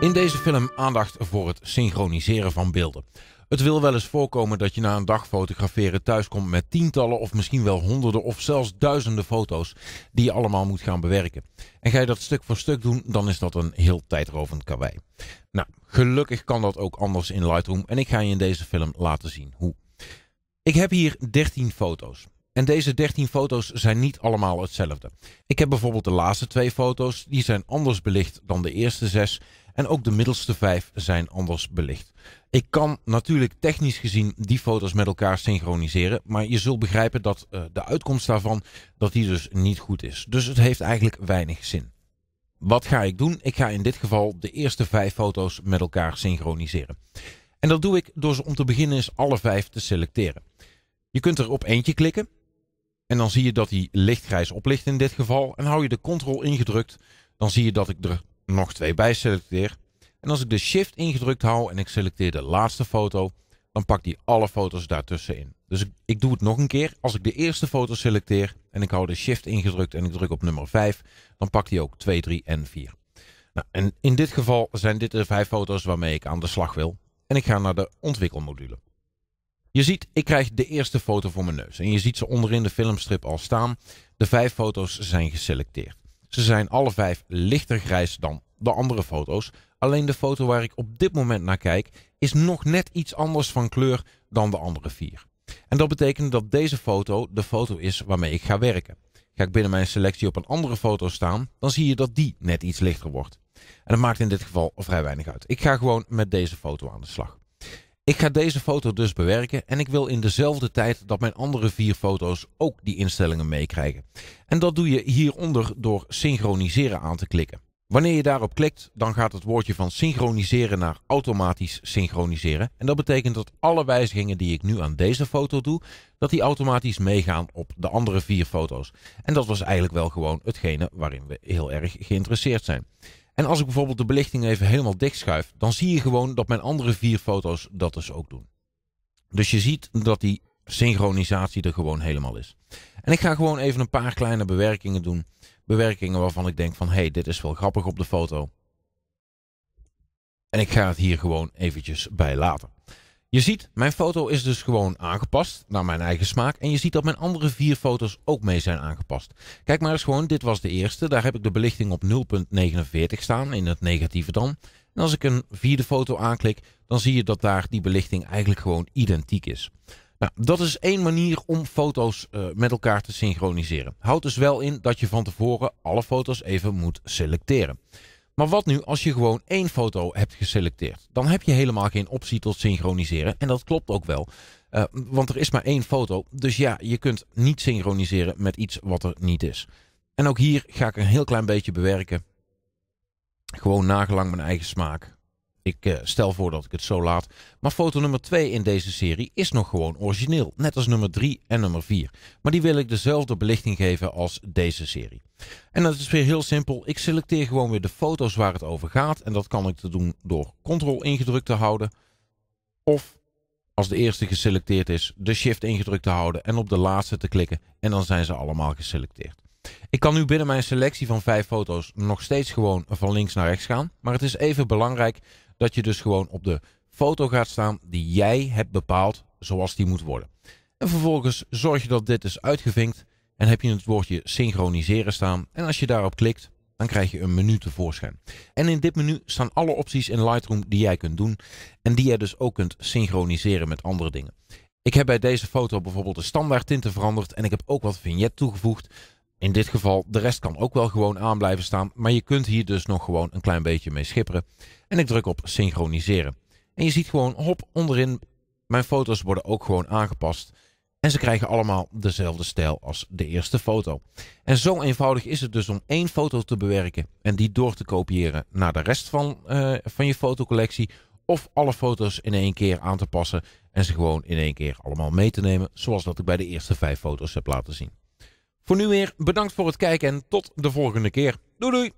In deze film aandacht voor het synchroniseren van beelden. Het wil wel eens voorkomen dat je na een dag fotograferen thuiskomt met tientallen of misschien wel honderden of zelfs duizenden foto's die je allemaal moet gaan bewerken. En ga je dat stuk voor stuk doen, dan is dat een heel tijdrovend karwei. Nou, gelukkig kan dat ook anders in Lightroom en ik ga je in deze film laten zien hoe. Ik heb hier 13 foto's. En deze 13 foto's zijn niet allemaal hetzelfde. Ik heb bijvoorbeeld de laatste twee foto's, die zijn anders belicht dan de eerste zes. En ook de middelste vijf zijn anders belicht. Ik kan natuurlijk technisch gezien die foto's met elkaar synchroniseren. Maar je zult begrijpen dat eh, de uitkomst daarvan, dat die dus niet goed is. Dus het heeft eigenlijk weinig zin. Wat ga ik doen? Ik ga in dit geval de eerste vijf foto's met elkaar synchroniseren. En dat doe ik door ze om te beginnen eens alle vijf te selecteren. Je kunt er op eentje klikken en dan zie je dat hij lichtgrijs oplicht in dit geval. En hou je de Ctrl ingedrukt, dan zie je dat ik er nog twee bij selecteer. En als ik de Shift ingedrukt hou en ik selecteer de laatste foto, dan pakt hij alle foto's daartussenin. Dus ik, ik, doe het nog een keer. Als ik de eerste foto selecteer en ik hou de Shift ingedrukt en ik druk op nummer 5, dan pakt hij ook 2, 3 en 4. Nou, en in dit geval zijn dit de vijf foto's waarmee ik aan de slag wil. En ik ga naar de ontwikkelmodule. Je ziet, ik krijg de eerste foto voor mijn neus. En je ziet ze onderin de filmstrip al staan. De vijf foto's zijn geselecteerd. Ze zijn alle vijf lichter grijs dan de andere foto's. Alleen de foto waar ik op dit moment naar kijk is nog net iets anders van kleur dan de andere vier. En dat betekent dat deze foto de foto is waarmee ik ga werken. Ga ik binnen mijn selectie op een andere foto staan, dan zie je dat die net iets lichter wordt. En dat maakt in dit geval vrij weinig uit. Ik ga gewoon met deze foto aan de slag. Ik ga deze foto dus bewerken en ik wil in dezelfde tijd dat mijn andere vier foto's ook die instellingen meekrijgen. En dat doe je hieronder door synchroniseren aan te klikken. Wanneer je daarop klikt, dan gaat het woordje van synchroniseren naar automatisch synchroniseren. En dat betekent dat alle wijzigingen die ik nu aan deze foto doe, dat die automatisch meegaan op de andere vier foto's. En dat was eigenlijk wel gewoon hetgene waarin we heel erg geïnteresseerd zijn. En als ik bijvoorbeeld de belichting even helemaal dicht schuif, dan zie je gewoon dat mijn andere vier foto's dat dus ook doen. Dus je ziet dat die synchronisatie er gewoon helemaal is. En ik ga gewoon even een paar kleine bewerkingen doen. Bewerkingen waarvan ik denk van, hé, hey, dit is wel grappig op de foto. En ik ga het hier gewoon eventjes bij laten. Je ziet, mijn foto is dus gewoon aangepast naar mijn eigen smaak. En je ziet dat mijn andere vier foto's ook mee zijn aangepast. Kijk maar eens gewoon, dit was de eerste. Daar heb ik de belichting op 0.49 staan, in het negatieve dan. En als ik een vierde foto aanklik, dan zie je dat daar die belichting eigenlijk gewoon identiek is. Nou, dat is één manier om foto's eh, met elkaar te synchroniseren. Houd dus wel in dat je van tevoren alle foto's even moet selecteren. Maar wat nu als je gewoon één foto hebt geselecteerd? Dan heb je helemaal geen optie tot synchroniseren. En dat klopt ook wel. Eh, want er is maar één foto. Dus ja, je kunt niet synchroniseren met iets wat er niet is. En ook hier ga ik een heel klein beetje bewerken. Gewoon nagelang mijn eigen smaak. Ik eh, stel voor dat ik het zo laat. Maar foto nummer 2 in deze serie is nog gewoon origineel. Net als nummer 3 en nummer 4. Maar die wil ik dezelfde belichting geven als deze serie. En dat is weer heel simpel. Ik selecteer gewoon weer de foto's waar het over gaat. En dat kan ik te doen door Ctrl ingedrukt te houden. Of als de eerste geselecteerd is, de Shift ingedrukt te houden en op de laatste te klikken. En dan zijn ze allemaal geselecteerd. Ik kan nu binnen mijn selectie van vijf foto's nog steeds gewoon van links naar rechts gaan. Maar het is even belangrijk dat je dus gewoon op de foto gaat staan die jij hebt bepaald zoals die moet worden. En vervolgens zorg je dat dit is uitgevinkt en heb je het woordje synchroniseren staan. En als je daarop klikt, dan krijg je een menu tevoorschijn. En in dit menu staan alle opties in Lightroom die jij kunt doen en die jij dus ook kunt synchroniseren met andere dingen. Ik heb bij deze foto bijvoorbeeld de standaard tinten veranderd en ik heb ook wat vignet toegevoegd. In dit geval, de rest kan ook wel gewoon aan blijven staan, maar je kunt hier dus nog gewoon een klein beetje mee schipperen. En ik druk op synchroniseren. En je ziet gewoon, hop, onderin, mijn foto's worden ook gewoon aangepast. En ze krijgen allemaal dezelfde stijl als de eerste foto. En zo eenvoudig is het dus om één foto te bewerken en die door te kopiëren naar de rest van, eh, van je fotocollectie. Of alle foto's in één keer aan te passen en ze gewoon in één keer allemaal mee te nemen. Zoals dat ik bij de eerste vijf foto's heb laten zien. Voor nu weer bedankt voor het kijken en tot de volgende keer. Doei doei!